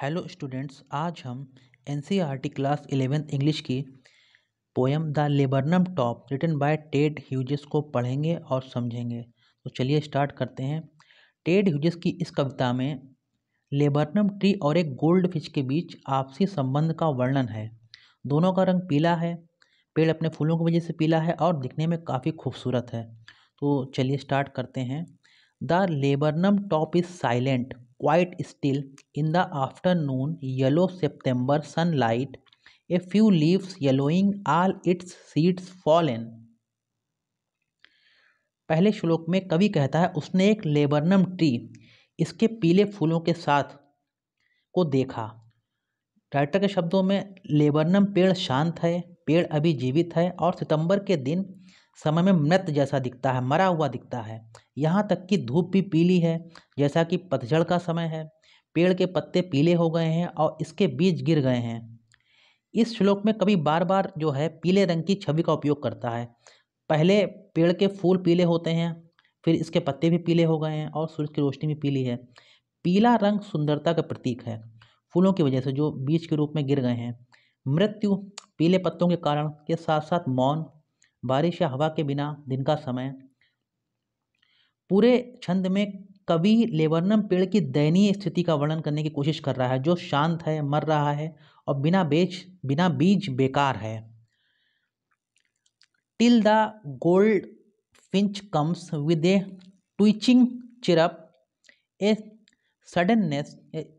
Hello students आज हम एन क्लास इलेवेंथ इंग्लिश की poem the laburnum top written by Ted Hughes को पढ़ेंगे और समझेंगे तो चलिए स्टार्ट करते हैं टेड ह्यूजेस की इस कविता में लेबरनम ट्री और एक गोल्ड फिश के बीच आपसी संबंध का वर्णन है दोनों का रंग पीला है पेड़ अपने फूलों की वजह से पीला है और दिखने में काफ़ी खूबसूरत है तो चलिए स्टार्ट करते हैं the laburnum top is silent quite still in the afternoon yellow September sunlight a few leaves yellowing all its seeds fallen पहले श्लोक में कवि कहता है उसने एक लेबरनम ट्री इसके पीले फूलों के साथ को देखा राइटर के शब्दों में लेबरनम पेड़ शांत है पेड़ अभी जीवित है और सितंबर के दिन समय में मृत जैसा दिखता है मरा हुआ दिखता है यहाँ तक कि धूप भी पीली है जैसा कि पतझड़ का समय है पेड़ के पत्ते पीले हो गए हैं और इसके बीज गिर गए हैं इस श्लोक में कभी बार बार जो है पीले रंग की छवि का उपयोग करता है पहले पेड़ के फूल पीले होते हैं फिर इसके पत्ते भी पीले हो गए हैं और सूर्य की रोशनी भी पीली है पीला रंग सुंदरता का प्रतीक है फूलों की वजह से जो बीज के रूप में गिर गए हैं मृत्यु पीले पत्तों के कारण के साथ साथ मौन बारिश या हवा के बिना दिन का समय पूरे छंद में कवि लेवर्नम पेड़ की दयनीय स्थिति का वर्णन करने की कोशिश कर रहा है जो शांत है मर रहा है और बिना बेच बिना बीज बेकार है till the goldfinch comes with a twitching chirp a suddenness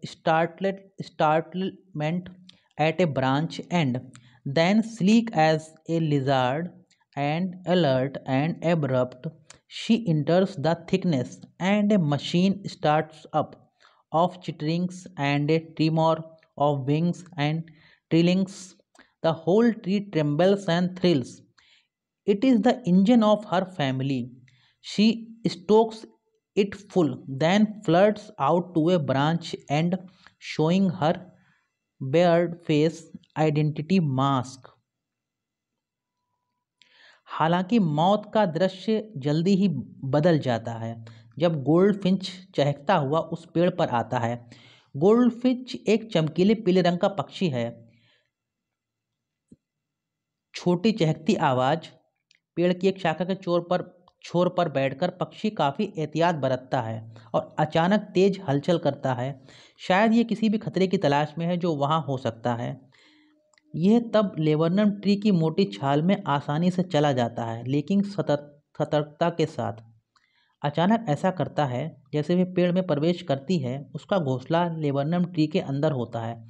startle startlement at a branch and then sleek as a lizard and alert and abrupt, she enters the thickness, and a machine starts up of chitterings and a tremor of wings and trillings. The whole tree trembles and thrills. It is the engine of her family. She stokes it full, then flirts out to a branch and showing her bared face identity mask. हालांकि मौत का दृश्य जल्दी ही बदल जाता है जब gold Finch चहकता हुआ उस पेड़ पर आता है गोल्ड फिंच एक चमकीले पीले रंग का पक्षी है छोटी चहकती आवाज़ पेड़ की एक शाखा के चोर पर छोर पर बैठकर पक्षी काफ़ी एहतियात बरतता है और अचानक तेज हलचल करता है शायद ये किसी भी खतरे की तलाश में है जो वहाँ हो सकता है यह तब लेवर्नम ट्री की मोटी छाल में आसानी से चला जाता है लेकिन सतर्क सतर्कता के साथ अचानक ऐसा करता है जैसे वह पेड़ में प्रवेश करती है उसका घोंसला लेवर्नम ट्री के अंदर होता है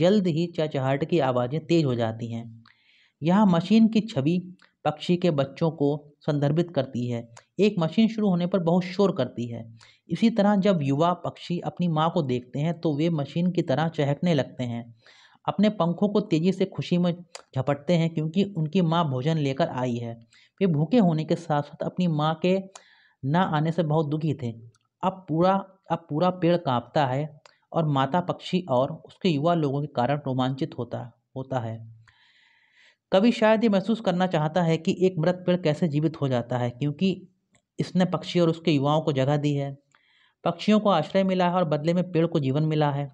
जल्द ही चहचहाट की आवाज़ें तेज हो जाती हैं यहाँ मशीन की छवि पक्षी के बच्चों को संदर्भित करती है एक मशीन शुरू होने पर बहुत शोर करती है इसी तरह जब युवा पक्षी अपनी माँ को देखते हैं तो वे मशीन की तरह चहकने लगते हैं अपने पंखों को तेजी से खुशी में झपटते हैं क्योंकि उनकी माँ भोजन लेकर आई है वे भूखे होने के साथ साथ अपनी माँ के ना आने से बहुत दुखी थे अब पूरा अब पूरा पेड़ कांपता है और माता पक्षी और उसके युवा लोगों के कारण रोमांचित होता होता है कभी शायद ये महसूस करना चाहता है कि एक मृत पेड़ कैसे जीवित हो जाता है क्योंकि इसने पक्षी और उसके युवाओं को जगह दी है पक्षियों को आश्रय मिला है और बदले में पेड़ को जीवन मिला है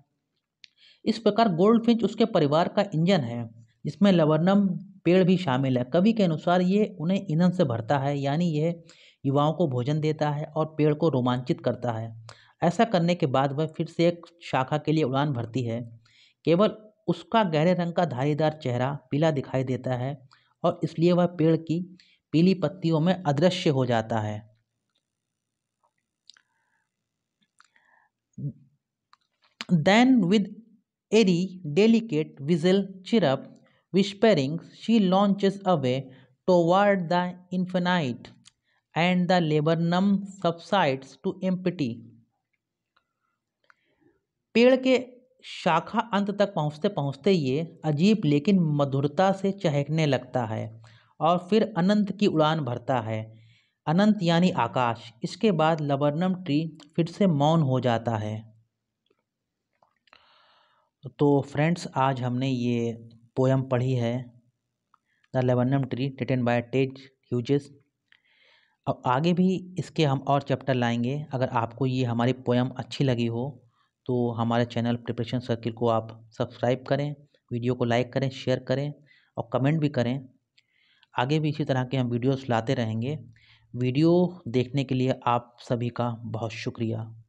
इस प्रकार गोल्डफिंच उसके परिवार का इंजन है जिसमें लवर्नम पेड़ भी शामिल है कवि के अनुसार ये उन्हें ईंधन से भरता है यानी यह युवाओं को भोजन देता है और पेड़ को रोमांचित करता है ऐसा करने के बाद वह फिर से एक शाखा के लिए उड़ान भरती है केवल उसका गहरे रंग का धारीदार चेहरा पीला दिखाई देता है और इसलिए वह पेड़ की पीली पत्तियों में अदृश्य हो जाता है then with airy, delicate whistle chirrup, whispering, she launches away toward the infinite, and the laburnum subsides to empty. पेड़ के शाखा अंत तक पहुंचते पहुंचते ये अजीब लेकिन मधुरता से चहकने लगता है और फिर अनंत की उड़ान भरता है अनंत यानी आकाश इसके बाद लबरनम ट्री फिर से मौन हो जाता है तो फ्रेंड्स आज हमने ये पोयम पढ़ी है the laburnum tree written by Ted Hughes अब आगे भी इसके हम और चैप्टर लाएंगे अगर आपको ये हमारी पोयम अच्छी लगी हो तो हमारे चैनल प्रिपरेशन सर्किल को आप सब्सक्राइब करें वीडियो को लाइक करें शेयर करें और कमेंट भी करें आगे भी इसी तरह के हम वीडियोस लाते रहेंगे वीडियो देखने के लिए आप सभी का बहुत शुक्रिया